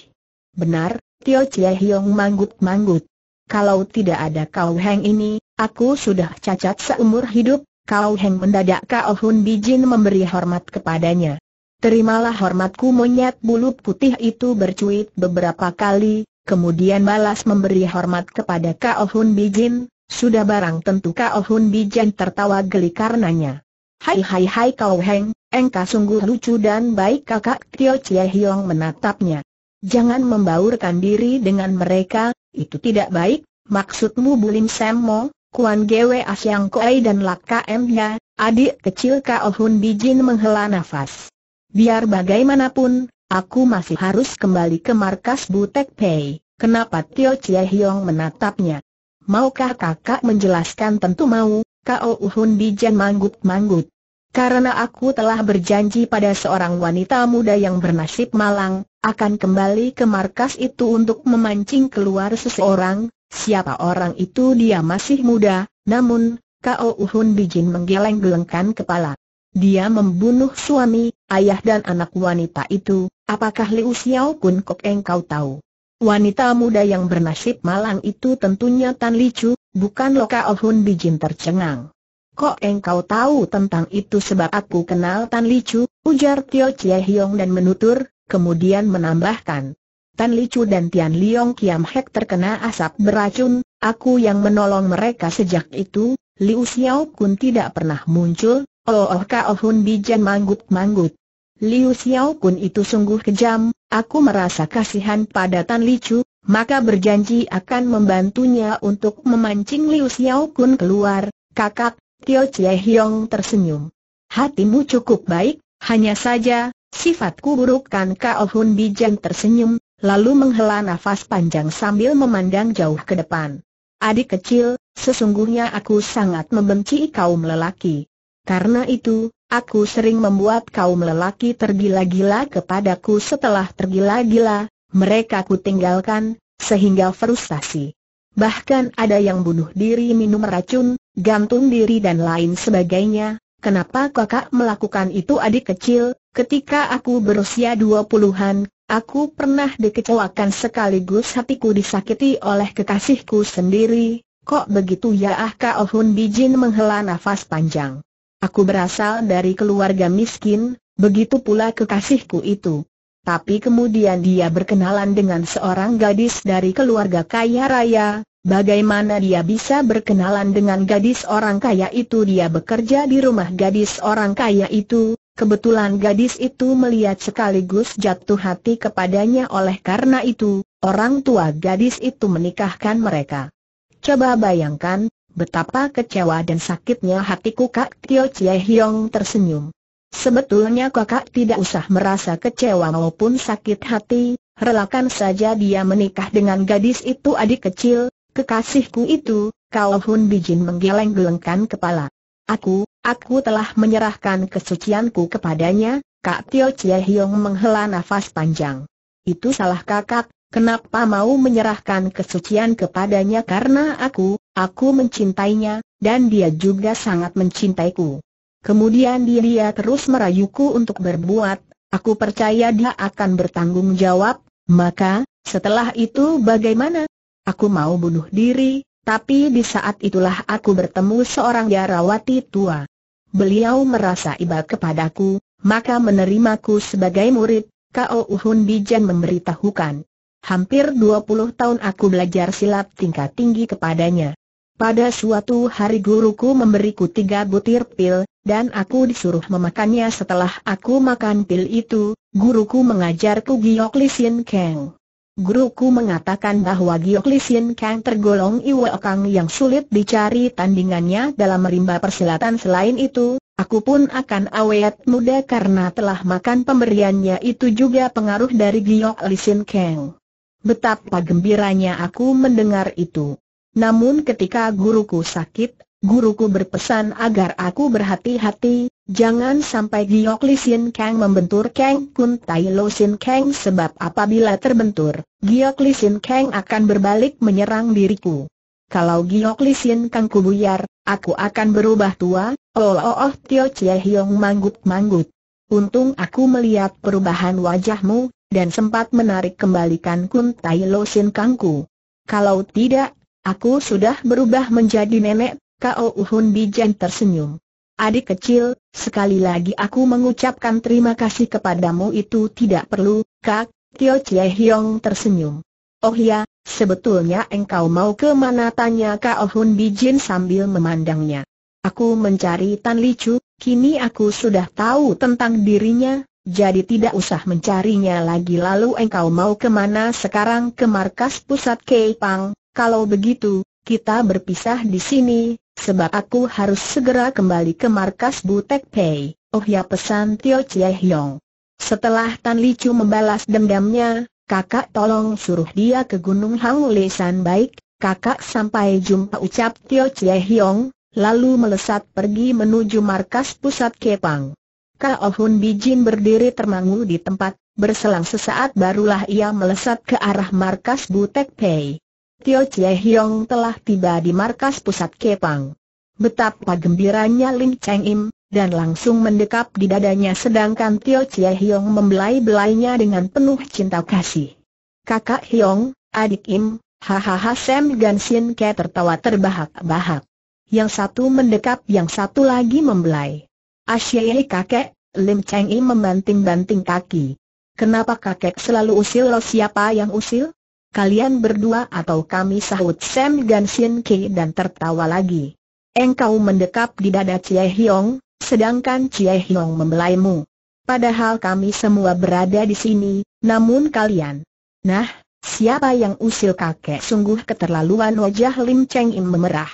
Benar, Tio Chie Hiong manggut-manggut. Kalau tidak ada kau Heng ini, aku sudah cacat seumur hidup, kau Heng mendadak Kao Hun Bijin memberi hormat kepadanya. Terimalah hormatku monyet bulu putih itu bercuit beberapa kali, Kemudian balas memberi hormat kepada Kao Hun Bijin, sudah barang tentu Kao Hun Bijin tertawa geli karenanya. Hai hai hai Kao Heng, engkau sungguh lucu dan baik kakak Tio Chie Hiong menatapnya. Jangan membaurkan diri dengan mereka, itu tidak baik, maksudmu Bulim Mo, Kuan Gwe Asyang Koei dan Laka M ya, adik kecil Kao Hun Bijin menghela nafas. Biar bagaimanapun, Aku masih harus kembali ke markas Butek Pei. Kenapa Tio Chie Hiong menatapnya? Maukah kakak menjelaskan tentu mau, Kau Uhun Bijan manggut-manggut. Karena aku telah berjanji pada seorang wanita muda yang bernasib malang, akan kembali ke markas itu untuk memancing keluar seseorang, siapa orang itu dia masih muda, namun, Kau Uhun Bijin menggeleng-gelengkan kepala. Dia membunuh suami, ayah dan anak wanita itu, apakah Liu Xiao Kun Kok engkau tahu? Wanita muda yang bernasib malang itu tentunya Tan Li Chu, bukan Loka Oh Bijin tercengang. Kok engkau tahu tentang itu sebab aku kenal Tan Li Chu, ujar Tio Chie Hiong dan menutur, kemudian menambahkan. Tan Li Chu dan Tian Liong Kiam Hek terkena asap beracun, aku yang menolong mereka sejak itu, Liu Xiao Kun tidak pernah muncul, Oh oh Kao oh Hun Bijan manggut-manggut. Liu Xiao Kun itu sungguh kejam, aku merasa kasihan pada Tan Li Chu, maka berjanji akan membantunya untuk memancing Liu Xiao Kun keluar, kakak, Tio Chie Hiong tersenyum. Hatimu cukup baik, hanya saja, sifatku buruk kan Kao oh Hun Bijan tersenyum, lalu menghela nafas panjang sambil memandang jauh ke depan. Adik kecil, sesungguhnya aku sangat membenci kaum lelaki. Karena itu, aku sering membuat kaum lelaki tergila-gila kepadaku setelah tergila-gila, mereka ku tinggalkan, sehingga frustasi. Bahkan ada yang bunuh diri minum racun, gantung diri dan lain sebagainya. Kenapa kakak melakukan itu adik kecil, ketika aku berusia dua puluhan, aku pernah dikecewakan sekaligus hatiku disakiti oleh kekasihku sendiri, Kok begitu ya ah Ohun Bijin menghela nafas panjang. Aku berasal dari keluarga miskin, begitu pula kekasihku itu. Tapi kemudian dia berkenalan dengan seorang gadis dari keluarga kaya raya, bagaimana dia bisa berkenalan dengan gadis orang kaya itu dia bekerja di rumah gadis orang kaya itu, kebetulan gadis itu melihat sekaligus jatuh hati kepadanya oleh karena itu, orang tua gadis itu menikahkan mereka. Coba bayangkan, Betapa kecewa dan sakitnya hatiku Kak Tio Chie Hiong tersenyum. Sebetulnya kakak tidak usah merasa kecewa maupun sakit hati, relakan saja dia menikah dengan gadis itu adik kecil, kekasihku itu, Kao Hun Bijin menggeleng-gelengkan kepala. Aku, aku telah menyerahkan kesucianku kepadanya, Kak Tio Chie Hiong menghela nafas panjang. Itu salah kakak, kenapa mau menyerahkan kesucian kepadanya karena aku, Aku mencintainya, dan dia juga sangat mencintaiku. Kemudian dia terus merayuku untuk berbuat, aku percaya dia akan bertanggung jawab, maka, setelah itu bagaimana? Aku mau bunuh diri, tapi di saat itulah aku bertemu seorang jarawati tua. Beliau merasa iba kepadaku, maka menerimaku sebagai murid, K.O. Uhun Bijan memberitahukan. Hampir 20 tahun aku belajar silat tingkat tinggi kepadanya. Pada suatu hari guruku memberiku tiga butir pil, dan aku disuruh memakannya setelah aku makan pil itu, guruku mengajarku Giok Lisin Kang. Guruku mengatakan bahwa Giok Lisin Kang tergolong Iwe okang yang sulit dicari tandingannya dalam rimba persilatan selain itu, aku pun akan awet muda karena telah makan pemberiannya itu juga pengaruh dari Giok Lisin Kang. Betapa gembiranya aku mendengar itu. Namun ketika guruku sakit, guruku berpesan agar aku berhati-hati, jangan sampai Giok Li Sin Kang membentur Kang Kun Tai Lo Sin Kang sebab apabila terbentur, Giok Li Sin Kang akan berbalik menyerang diriku. Kalau Giok Li Sin Kang kubuyar, aku akan berubah tua, oh oh oh Tio Chie Hiong manggut-manggut. Untung aku melihat perubahan wajahmu, dan sempat menarik kembalikan Kun Tai Lo Sin ku. Kalau tidak, Aku sudah berubah menjadi nenek, Kau Uhun Bijan tersenyum. Adik kecil, sekali lagi aku mengucapkan terima kasih kepadamu itu tidak perlu, Kak, Tio Chie Hiong tersenyum. Oh ya, sebetulnya engkau mau ke mana tanya Kak Ohun Bijin sambil memandangnya. Aku mencari Tan Li Chu. kini aku sudah tahu tentang dirinya, jadi tidak usah mencarinya lagi lalu engkau mau kemana sekarang ke markas pusat Keipang, kalau begitu, kita berpisah di sini, sebab aku harus segera kembali ke markas Butek Pei. Oh ya pesan Tio Chie Hiong. Setelah Tan Li Chu membalas dendamnya, kakak tolong suruh dia ke Gunung Hangulisan baik, kakak sampai jumpa ucap Tio Chie Hiong, lalu melesat pergi menuju markas pusat Kepang. Kao Hun Bijin berdiri termangu di tempat, berselang sesaat barulah ia melesat ke arah markas Butek Pei. Tio Chie Hiong telah tiba di markas pusat Kepang. Betapa gembiranya Lin Cheng Im, dan langsung mendekap di dadanya sedangkan Tio Chie Hiong membelai-belainya dengan penuh cinta kasih. Kakak Hiong, adik Im, hahaha Sam Sin Ke tertawa terbahak-bahak. Yang satu mendekap yang satu lagi membelai. Asyai kakek, Lim Cheng Im membanting-banting kaki. Kenapa kakek selalu usil lo siapa yang usil? kalian berdua atau kami sahut Sam Gansin Ki dan tertawa lagi. Engkau mendekap di dada Chie Hiong, sedangkan Chie Hiong membelaimu. Padahal kami semua berada di sini, namun kalian. Nah, siapa yang usil kakek? Sungguh keterlaluan wajah Lim Cheng Im memerah.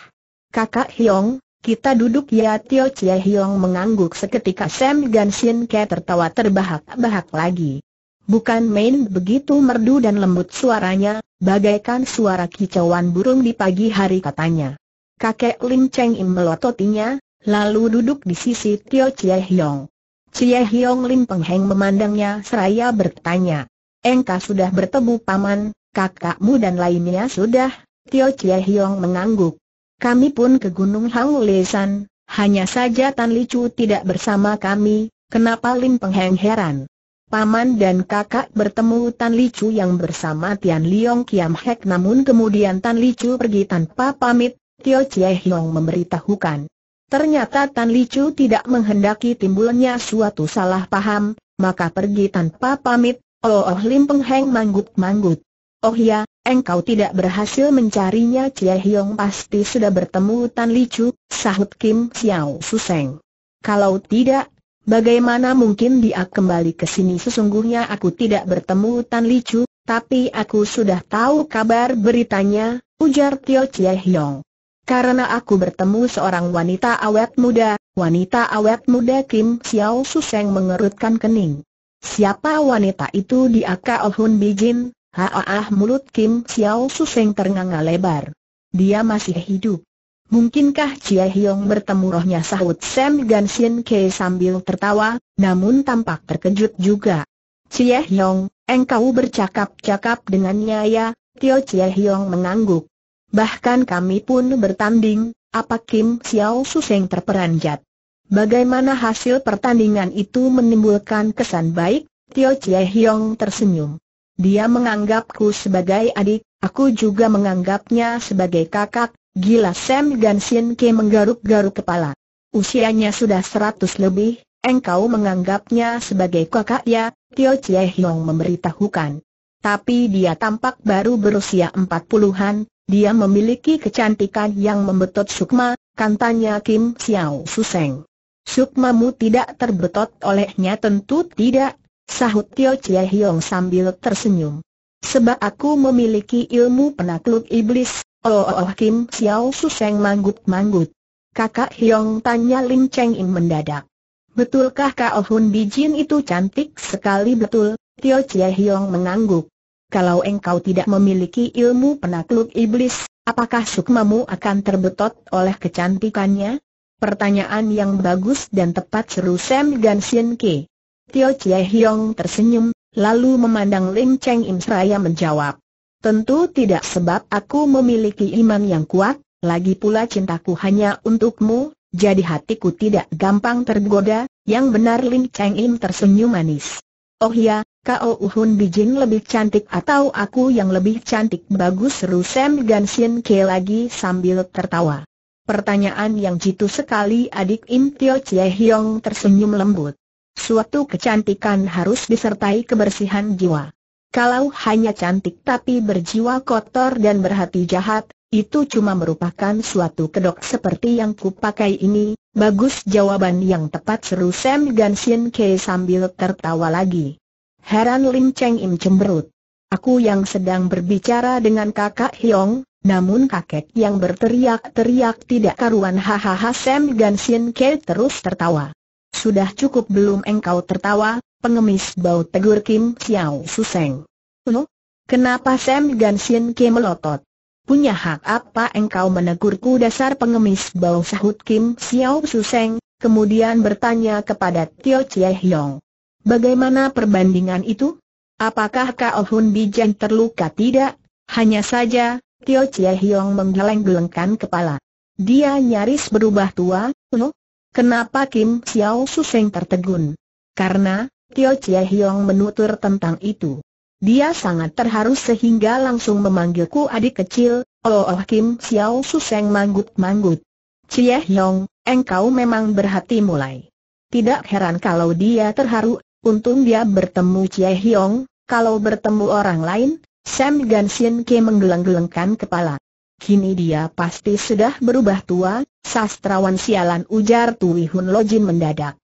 Kakak Hiong, kita duduk ya Tio Chie Hiong mengangguk seketika Sam Gansin Ke tertawa terbahak-bahak lagi. Bukan main begitu merdu dan lembut suaranya, bagaikan suara kicauan burung di pagi hari katanya. Kakek Lin Cheng Im melototinya, lalu duduk di sisi Tio Chie Hiong. Chie Hiong Lin Peng Heng memandangnya seraya bertanya. Engkau sudah bertemu paman, kakakmu dan lainnya sudah, Tio Chie Hiong mengangguk. Kami pun ke Gunung Hang Lesan, hanya saja Tan Li Chu tidak bersama kami, kenapa Lin Peng Heng heran. Paman dan kakak bertemu Tan Li Chu yang bersama Tian Liong Kiam Hek namun kemudian Tan Li Chu pergi tanpa pamit, Tio Chie Hiong memberitahukan. Ternyata Tan Li Chu tidak menghendaki timbulnya suatu salah paham, maka pergi tanpa pamit, oh oh Lim Peng Heng manggut-manggut. Oh ya, engkau tidak berhasil mencarinya Chie Hiong pasti sudah bertemu Tan Li Chu, sahut Kim Xiao Suseng. Kalau tidak, Bagaimana mungkin dia kembali ke sini sesungguhnya aku tidak bertemu Tan Li Chu, tapi aku sudah tahu kabar beritanya, ujar Tio Chie Hiong. Karena aku bertemu seorang wanita awet muda, wanita awet muda Kim Xiao Suseng mengerutkan kening. Siapa wanita itu di Oh Hun Bijin? Haah mulut Kim Xiao Suseng ternganga lebar. Dia masih hidup. Mungkinkah Chia Hiong bertemu rohnya sahut Sam Gan Sin Ke sambil tertawa, namun tampak terkejut juga. Chia Hiong, engkau bercakap-cakap dengannya ya, Tio Chia Hiong mengangguk. Bahkan kami pun bertanding, apa Kim Xiao Suseng terperanjat. Bagaimana hasil pertandingan itu menimbulkan kesan baik? Tio Chia Hiong tersenyum. Dia menganggapku sebagai adik, aku juga menganggapnya sebagai kakak, Gila Sam Gansin Ke menggaruk-garuk kepala. Usianya sudah seratus lebih, engkau menganggapnya sebagai kakak ya, Tio Chie Hiong memberitahukan. Tapi dia tampak baru berusia empat puluhan, dia memiliki kecantikan yang membetot sukma, kantanya Kim Xiao Suseng. Sukmamu tidak terbetot olehnya tentu tidak, sahut Tio Chie Hiong sambil tersenyum. Sebab aku memiliki ilmu penakluk iblis, Oh, oh, oh, Kim Xiao Suseng manggut-manggut. Kakak Hyong tanya Lim Cheng In mendadak. Betulkah Kao Hun Bijin itu cantik sekali betul? Tio Chie Hyong mengangguk. Kalau engkau tidak memiliki ilmu penakluk iblis, apakah sukmamu akan terbetot oleh kecantikannya? Pertanyaan yang bagus dan tepat seru Sam Gan Sien Ke. Tio Chie Hyong tersenyum, lalu memandang Lim Cheng In seraya menjawab. Tentu tidak sebab aku memiliki iman yang kuat, lagi pula cintaku hanya untukmu, jadi hatiku tidak gampang tergoda, yang benar Lim Cheng Im tersenyum manis. Oh ya, Kau Uhun Bijin lebih cantik atau aku yang lebih cantik bagus seru Sam Ganshin Ke lagi sambil tertawa. Pertanyaan yang jitu sekali adik Im Tio Chie Hiong tersenyum lembut. Suatu kecantikan harus disertai kebersihan jiwa. Kalau hanya cantik tapi berjiwa kotor dan berhati jahat, itu cuma merupakan suatu kedok seperti yang kupakai ini. Bagus jawaban yang tepat seru Sam Ganshin Ke sambil tertawa lagi. Heran Lim Cheng Im cemberut. Aku yang sedang berbicara dengan kakak Hyong, namun kakek yang berteriak-teriak tidak karuan hahaha Sam Ganshin Ke terus tertawa. Sudah cukup belum engkau tertawa, pengemis bau tegur Kim Xiao Suseng. Lo? Kenapa Sam Ganshin Kim melotot? Punya hak apa engkau menegurku dasar pengemis bau sahut Kim Xiao Suseng, kemudian bertanya kepada Tio Chie Hiong. Bagaimana perbandingan itu? Apakah Kao Hun Bijan terluka tidak? Hanya saja, Tio Chie Hiong menggeleng-gelengkan kepala. Dia nyaris berubah tua, lo? Kenapa Kim Xiao Suseng tertegun? Karena, Tio Chie Hiong menutur tentang itu. Dia sangat terharu sehingga langsung memanggilku adik kecil, Oh, oh Kim Xiao Seng manggut-manggut. Chie Hiong, engkau memang berhati mulai. Tidak heran kalau dia terharu, untung dia bertemu Chie Hiong, kalau bertemu orang lain, Sam Gan Gansin Ke menggeleng-gelengkan kepala. Kini dia pasti sudah berubah tua, sastrawan sialan ujar Tui Hun Lo Jin mendadak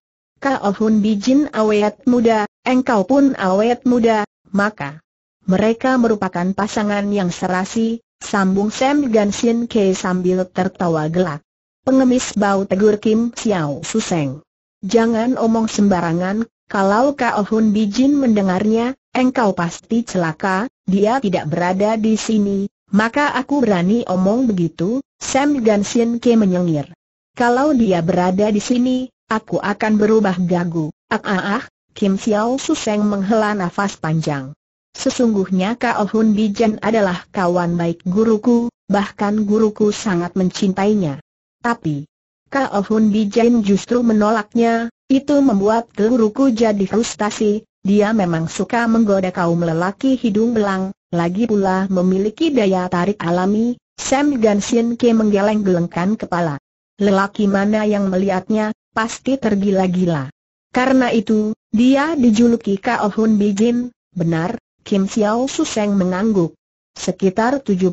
maka Ohun Bijin awet muda, engkau pun awet muda, maka mereka merupakan pasangan yang serasi, sambung Sam Gansin Ke sambil tertawa gelak. Pengemis bau tegur Kim Xiao Suseng. Jangan omong sembarangan, kalau ka Hun Bijin mendengarnya, engkau pasti celaka, dia tidak berada di sini, maka aku berani omong begitu, Sam Gansin Ke menyengir. Kalau dia berada di sini, Aku akan berubah gagu. Ah ah ah, Kim Xiao Suseng menghela nafas panjang. Sesungguhnya Kao Hun Bijan adalah kawan baik guruku, bahkan guruku sangat mencintainya. Tapi, Kao Hun Bijan justru menolaknya, itu membuat guruku jadi frustasi, dia memang suka menggoda kaum lelaki hidung belang, lagi pula memiliki daya tarik alami, Sam Gansin Ke menggeleng-gelengkan kepala. Lelaki mana yang melihatnya, pasti tergila-gila. Karena itu, dia dijuluki Kao Hun Bijin, benar, Kim Xiao Suseng mengangguk. Sekitar 75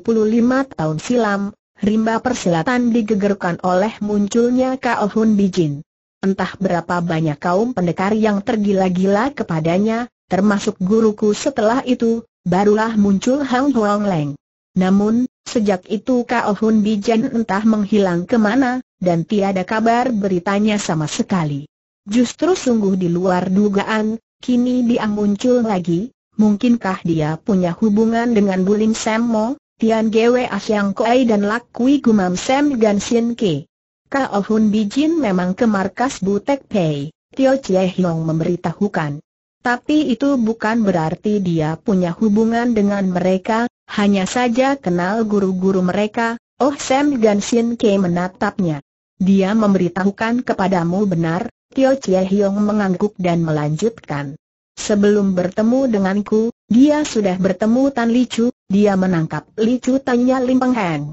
tahun silam, rimba persilatan digegerkan oleh munculnya Kao Hun Bijin. Entah berapa banyak kaum pendekar yang tergila-gila kepadanya, termasuk guruku setelah itu, barulah muncul Hang Huang Leng. Namun, sejak itu Kao Hun Bijin entah menghilang kemana, dan tiada kabar beritanya sama sekali. Justru sungguh di luar dugaan, kini dia muncul lagi, mungkinkah dia punya hubungan dengan Bulim Semmo, Tian Gwe Yang Koei dan Lakui Gumam Sam Gan Sien Ke. Kao oh Hun Bijin memang ke markas Butek Pei, Tio Chie Hiong memberitahukan. Tapi itu bukan berarti dia punya hubungan dengan mereka, hanya saja kenal guru-guru mereka, Oh Sam Sien Ke menatapnya. Dia memberitahukan kepadamu benar, Tio Chie Hiong mengangguk dan melanjutkan. Sebelum bertemu denganku, dia sudah bertemu Tan Li Chu. dia menangkap Li Chu tanya Lim Peng Heng.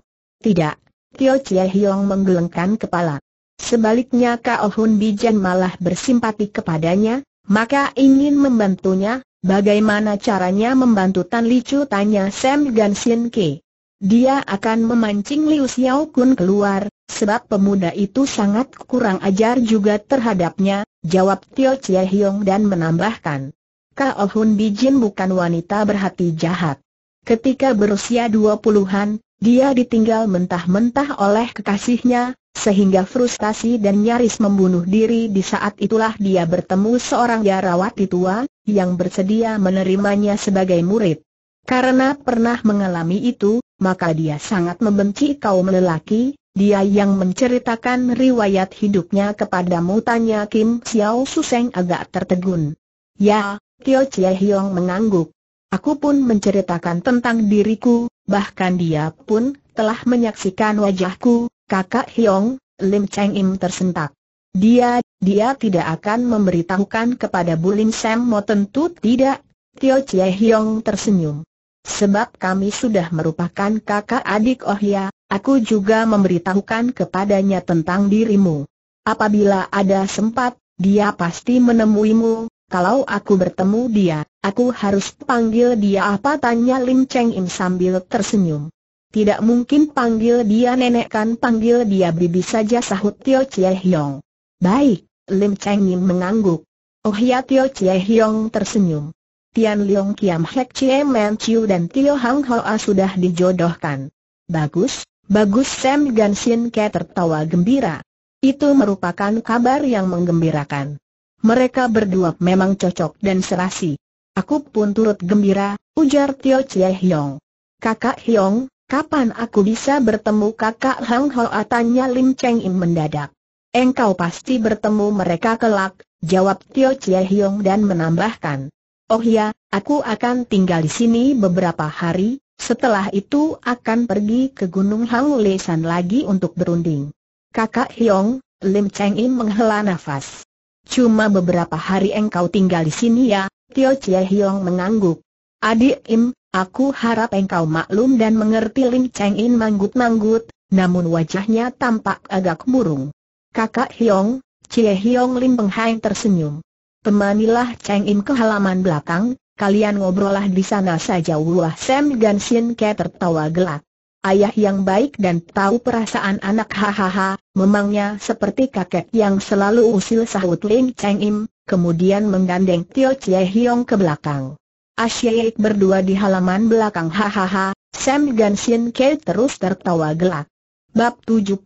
Tidak, Tio Chie Hiong menggelengkan kepala. Sebaliknya Kao Hun Bijan malah bersimpati kepadanya, maka ingin membantunya, bagaimana caranya membantu Tan Li Chu tanya Sam Gan Gansin Ke. Dia akan memancing Liu Xiao Kun keluar, sebab pemuda itu sangat kurang ajar juga terhadapnya, jawab Tio Chie Hiong dan menambahkan. Kao Hun Bijin bukan wanita berhati jahat. Ketika berusia dua puluhan, dia ditinggal mentah-mentah oleh kekasihnya, sehingga frustasi dan nyaris membunuh diri di saat itulah dia bertemu seorang biarawati tua, yang bersedia menerimanya sebagai murid. Karena pernah mengalami itu, maka dia sangat membenci kaum lelaki, dia yang menceritakan riwayat hidupnya kepadamu tanya Kim Xiao Suseng agak tertegun. Ya, Tio Chie Hiong mengangguk. Aku pun menceritakan tentang diriku, bahkan dia pun telah menyaksikan wajahku, kakak Hiong, Lim Cheng Im tersentak. Dia, dia tidak akan memberitahukan kepada Bu Lim Sam Mo oh, tentu tidak. Tio Chie Hiong tersenyum. Sebab kami sudah merupakan kakak adik Oh ya, aku juga memberitahukan kepadanya tentang dirimu. Apabila ada sempat, dia pasti menemuimu. Kalau aku bertemu dia, aku harus panggil dia apa tanya Lim Cheng Im sambil tersenyum. Tidak mungkin panggil dia nenek kan panggil dia bibi saja sahut Tio Chie Hiong. Baik, Lim Cheng Im mengangguk. Oh ya Tio Chie Hiong tersenyum. Tian Leong Kiam Hek Chie Man Chiu dan Tio Hang Hoa sudah dijodohkan. Bagus, bagus Sam Gan Sin Ke tertawa gembira. Itu merupakan kabar yang menggembirakan. Mereka berdua memang cocok dan serasi. Aku pun turut gembira, ujar Tio Chie Hiong. Kakak Hiong, kapan aku bisa bertemu kakak Hang Hoa tanya Lim Cheng Im mendadak. Engkau pasti bertemu mereka kelak, jawab Tio Chie Hiong dan menambahkan. Oh ya, aku akan tinggal di sini beberapa hari, setelah itu akan pergi ke Gunung Lesan lagi untuk berunding. Kakak Hyong, Lim Cheng Im menghela nafas. Cuma beberapa hari engkau tinggal di sini ya, Tio Chie Hyong mengangguk. Adik Im, aku harap engkau maklum dan mengerti Lim Cheng Im manggut-manggut, namun wajahnya tampak agak murung. Kakak Hyong, Chie Hyong Lim Penghain tersenyum temanilah Cheng Im ke halaman belakang, kalian ngobrolah di sana saja Wah Sam Gan Sin Ke tertawa gelak. Ayah yang baik dan tahu perasaan anak hahaha, memangnya seperti kakek yang selalu usil sahut Ling Cheng Im, kemudian menggandeng Tio Chie Hiong ke belakang. Asyik ah, berdua di halaman belakang hahaha, Sam Gan Sin Ke terus tertawa gelak. Bab 75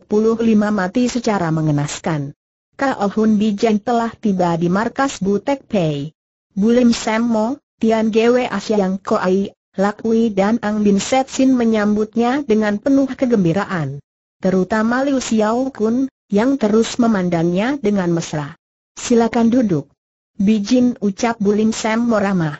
mati secara mengenaskan. Kao Hun Bijen telah tiba di markas Butek Pei. Bulim Sammo, Tian Gwe Asyang Koai, Lakui dan Ang Bin Setsin menyambutnya dengan penuh kegembiraan. Terutama Liu Xiao Kun, yang terus memandangnya dengan mesra. Silakan duduk. Bijin ucap Bulim Sammo ramah.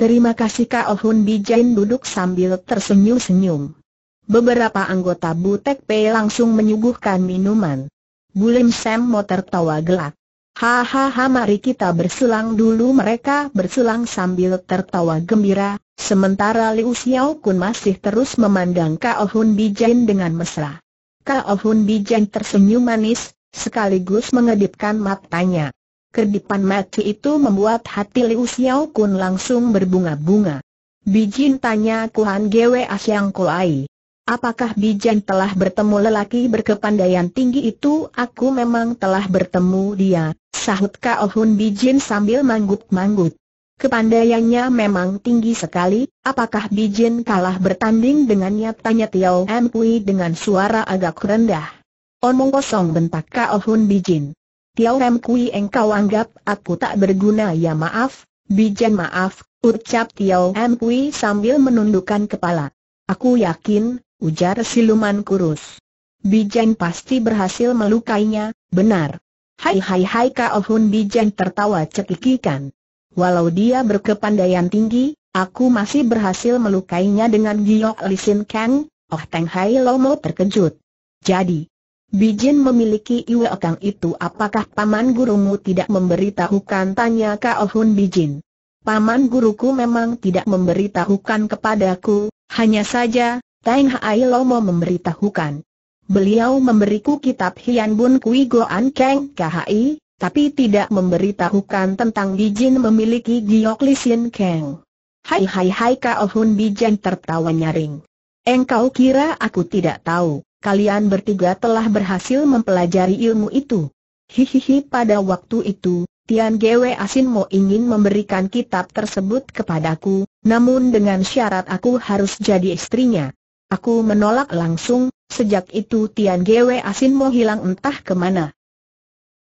Terima kasih Kao Hun Bijen duduk sambil tersenyum-senyum. Beberapa anggota Butek Pei langsung menyuguhkan minuman. Bulim Sam Mo tertawa gelak. Hahaha mari kita berselang dulu mereka berselang sambil tertawa gembira, sementara Liu Xiao Kun masih terus memandang Kao Hun Bijan dengan mesra. Kao Hun Bijan tersenyum manis, sekaligus mengedipkan matanya. Kedipan mati itu membuat hati Liu Xiao Kun langsung berbunga-bunga. Bijin tanya Kuan Gwe Asyang Kuai. Apakah Bijan telah bertemu lelaki berkepandaian tinggi itu? Aku memang telah bertemu dia, sahut Kao Hun Bijin sambil manggut-manggut. Kepandaiannya memang tinggi sekali, apakah Bijin kalah bertanding dengannya? Tanya Tiao M. Kui dengan suara agak rendah. Omong kosong bentak Kao Hun Bijin. Tiao M. Kui engkau anggap aku tak berguna ya maaf, Bijan maaf, ucap Tiao M. Kui sambil menundukkan kepala. Aku yakin, ujar siluman kurus. Bijan pasti berhasil melukainya, benar. Hai hai hai Kao Hun Bijan tertawa cekikikan. Walau dia berkepandaian tinggi, aku masih berhasil melukainya dengan giok lisin kang, oh Teng Hai Lomo terkejut. Jadi, Bijan memiliki Iwe Kang itu apakah paman gurumu tidak memberitahukan tanya Kao Hun Bijan. Paman guruku memang tidak memberitahukan kepadaku, hanya saja, Teng Hai Lomo memberitahukan. Beliau memberiku kitab Hian Bun Kui Goan Keng KHI, tapi tidak memberitahukan tentang bijin memiliki Giok Lisin Keng. Hai hai hai Kao oh Hun Bijin tertawa nyaring. Engkau kira aku tidak tahu, kalian bertiga telah berhasil mempelajari ilmu itu. Hihihi pada waktu itu, Tian Gwe Asin Mo ingin memberikan kitab tersebut kepadaku, namun dengan syarat aku harus jadi istrinya. Aku menolak langsung, sejak itu Tian Gwe mau hilang entah kemana.